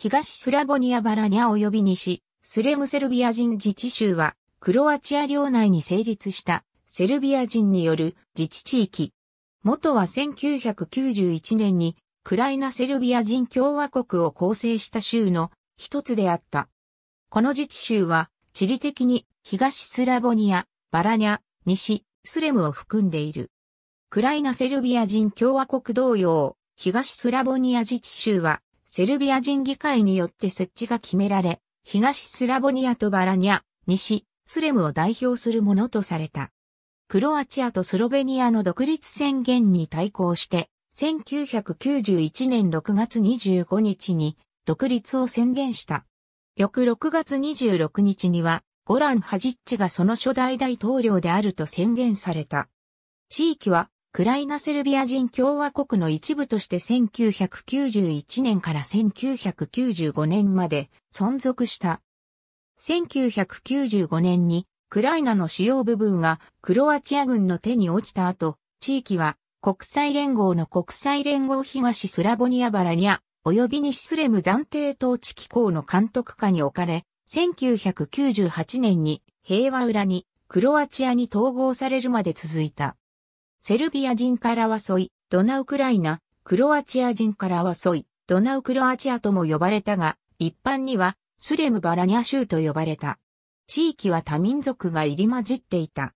東スラボニア・バラニャ及び西、スレムセルビア人自治州は、クロアチア領内に成立したセルビア人による自治地域。元は1991年にクライナセルビア人共和国を構成した州の一つであった。この自治州は地理的に東スラボニア、バラニャ、西、スレムを含んでいる。クライナセルビア人共和国同様、東スラボニア自治州はセルビア人議会によって設置が決められ、東スラボニアとバラニア、西、スレムを代表するものとされた。クロアチアとスロベニアの独立宣言に対抗して、1991年6月25日に独立を宣言した。翌6月26日には、ゴラン・ハジッチがその初代大統領であると宣言された。地域はクライナセルビア人共和国の一部として1991年から1995年まで存続した。1995年にクライナの主要部分がクロアチア軍の手に落ちた後、地域は国際連合の国際連合東スラボニアバラニア及び西スレム暫定統治機構の監督下に置かれ、1998年に平和裏にクロアチアに統合されるまで続いた。セルビア人からソい、ドナウクライナ、クロアチア人からソい、ドナウクロアチアとも呼ばれたが、一般にはスレムバラニャ州と呼ばれた。地域は多民族が入り混じっていた。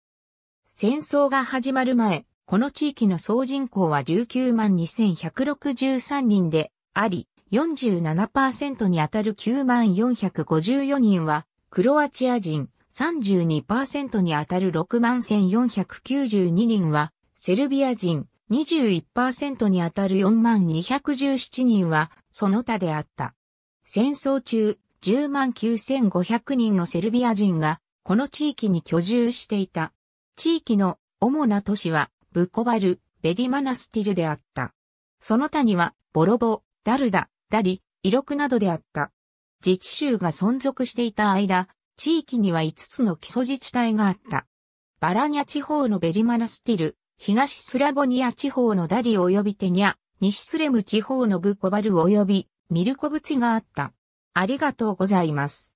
戦争が始まる前、この地域の総人口は19万2163人であり、47%にあたる9万454人は、クロアチア人、32%にあたる6万1492人は、セルビア人21%にあたる4217人はその他であった。戦争中10万9500人のセルビア人がこの地域に居住していた。地域の主な都市はブコバル、ベディマナスティルであった。その他にはボロボ、ダルダ、ダリ、イロクなどであった。自治州が存続していた間、地域には5つの基礎自治体があった。バラニャ地方のベリマナスティル、東スラボニア地方のダリ及びテニア、西スレム地方のブコバル及びミルコブツがあった。ありがとうございます。